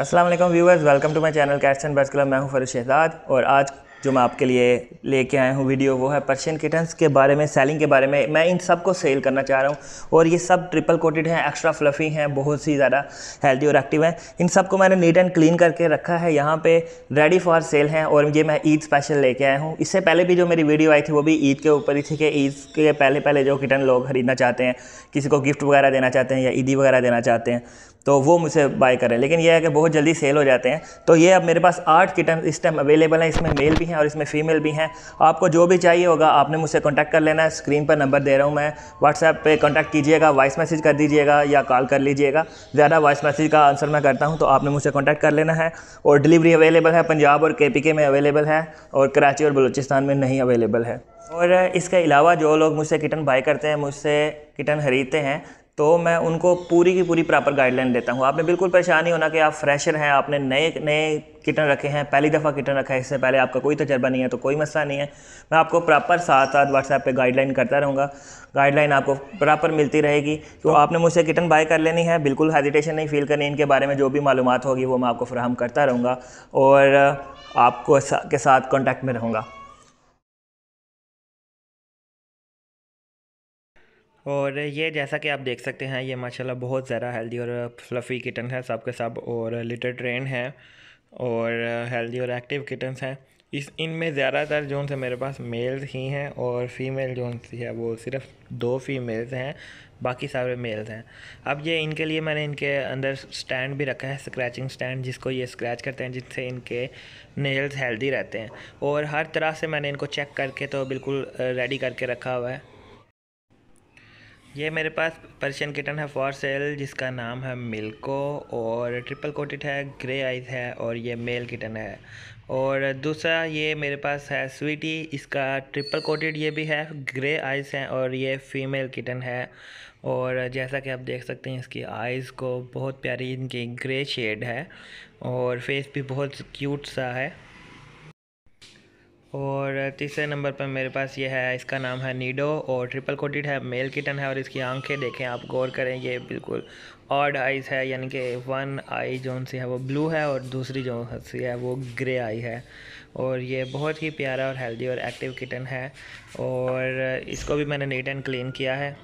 Aslam viewers welcome to my channel cats and birds club मैं हूँ फरुश शहजाद और आज जो मैं आपके लिए लेके आया हूँ वीडियो वो है पर्शियन किटन्स के बारे में सेलिंग के बारे में मैं इन सब को सेल करना चाह रहा हूँ और ये सब ट्रिपल कोटेड हैं एक्स्ट्रा फ्लफ़ी हैं बहुत सी ज़्यादा हेल्दी और एक्टिव हैं इन सब को मैंने नीट एंड क्लीन करके रखा है यहाँ पे रेडी फॉर सेल हैं और ये मैं ईद स्पेशल लेके आया हूँ इससे पहले भी जो मेरी वीडियो आई थी वो भी ईद के ऊपर ही थी कि ईद के पहले पहले जो किटन लोग खरीदना चाहते हैं किसी को गिफ्ट वगैरह देना चाहते हैं या ईदी वगैरह देना चाहते हैं तो वो मुझे बाय करें लेकिन यह है कि बहुत जल्दी सेल हो जाते हैं तो ये अब मेरे पास आठ किटन इस टाइम अवेलेबल है इसमें मेल भी हैं और इसमें फ़ीमेल भी हैं आपको जो भी चाहिए होगा आपने मुझसे कॉन्टैक्ट कर लेना है स्क्रीन पर नंबर दे रहा हूँ मैं व्हाट्सएप पर कॉन्टैक्ट कीजिएगा वॉइस मैसेज कर दीजिएगा या कॉल कर लीजिएगा ज़्यादा वॉइस मैसेज का आंसर मैं करता हूँ तो आपने मुझसे कॉन्टैक्ट कर लेना है और डिलीवरी अवेलेबल है पंजाब और के में अवेलेबल है और कराची और बलूचिस्तान में नहीं अवेलेबल है और इसके अलावा जो लोग मुझसे किटन बाई करते हैं मुझसे किटन खरीदते हैं तो मैं उनको पूरी की पूरी प्रॉपर गाइडलाइन देता हूँ आपने बिल्कुल परेशान नहीं होना कि आप फ्रेशर हैं आपने नए नए किटन रखे हैं पहली दफ़ा किटन रखा है इससे पहले आपका कोई तजर्बा नहीं है तो कोई मसला नहीं है मैं आपको प्रॉपर साथ साथ व्हाट्सएप पे गाइडलाइन करता रहूँगा गाइडलाइन आपको प्रॉपर मिलती रहेगी तो आपने मुझसे किटन बाय कर लेनी है बिल्कुल हेजिटेशन नहीं फील करनी इनके बारे में जो भी मालूम होगी वो मैं आपको फ्राहम करता रहूँगा और आपको के साथ कॉन्टैक्ट में रहूँगा और ये जैसा कि आप देख सकते हैं ये माशाल्लाह बहुत ज़्यादा हेल्दी और फ्लफ़ी किटन है सब के सब और लिटर ट्रेन है और हेल्दी और एक्टिव किटन्स हैं इस इनमें ज़्यादातर जो से मेरे पास मेल्स ही हैं और फीमेल जो है वो सिर्फ दो फीमेल्स हैं बाकी सारे मेल्स हैं अब ये इनके लिए मैंने इनके अंदर स्टैंड भी रखा है स्क्रैचिंग स्टैंड जिसको ये स्क्रैच करते हैं जिससे इनके नेल्स हेल्दी रहते हैं और हर तरह से मैंने इनको चेक करके तो बिल्कुल रेडी करके रखा हुआ है ये मेरे पास पर्शियन किटन है फॉर सेल जिसका नाम है मिल्को और ट्रिपल कोटेड है ग्रे आइज है और ये मेल किटन है और दूसरा ये मेरे पास है स्वीटी इसका ट्रिपल कोटेड ये भी है ग्रे आइज हैं और ये फीमेल किटन है और जैसा कि आप देख सकते हैं इसकी आइज़ को बहुत प्यारी इनकी ग्रे शेड है और फेस भी बहुत क्यूट सा है और तीसरे नंबर पर मेरे पास ये है इसका नाम है नीडो और ट्रिपल कोटेड है मेल किटन है और इसकी आंखें देखें आप गौर करें ये बिल्कुल ऑड आइज़ है यानी कि वन आई जोन सी है वो ब्लू है और दूसरी जो सी है वो ग्रे आई है और ये बहुत ही प्यारा और हेल्दी और एक्टिव किटन है और इसको भी मैंने नीट एंड क्लीन किया है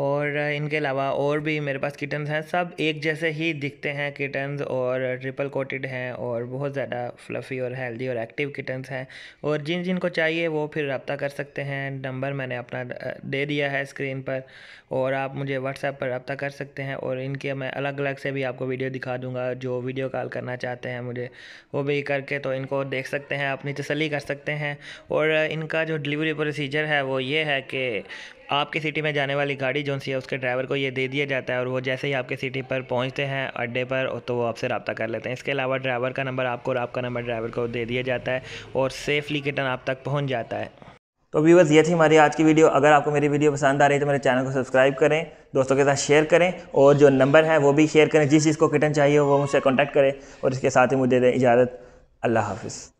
और और इनके अलावा और भी मेरे पास किटन्स हैं सब एक जैसे ही दिखते हैं किटन्स और ट्रिपल कोटेड हैं और बहुत ज़्यादा फ्लफ़ी और हेल्दी और एक्टिव किटन्स हैं और जिन जिन को चाहिए वो फिर रबता कर सकते हैं नंबर मैंने अपना दे दिया है स्क्रीन पर और आप मुझे व्हाट्सएप पर रबता कर सकते हैं और इनके मैं अलग अलग से भी आपको वीडियो दिखा दूँगा जो वीडियो कॉल करना चाहते हैं मुझे वो भी करके तो इनको देख सकते हैं अपनी तसली कर सकते हैं और इनका जो डिलीवरी प्रोसीजर है वो ये है कि आपकी सिटी में जाने वाली गाड़ी जो है उसके ड्राइवर को ये दे दिया जाता है और वो जैसे ही आपके सिटी पर पहुँचते हैं अड्डे पर तो वो आपसे रबा कर लेते हैं इसके अलावा ड्राइवर का नंबर आपको और आपका नंबर ड्राइवर को दे दिया जाता है और सेफली किटन आप तक पहुँच जाता है तो व्यूवर्स ये थी हमारी आज की वीडियो अगर आपको मेरी वीडियो पसंद आ रही है तो मेरे चैनल को सब्सक्राइब करें दोस्तों के साथ शेयर करें और जो नंबर है वो भी शेयर करें जिस चीज़ को किटन चाहिए वो मुझसे कॉन्टैक्ट करें और इसके साथ ही मुझे दें इजाज़त अल्लाह हाफिज़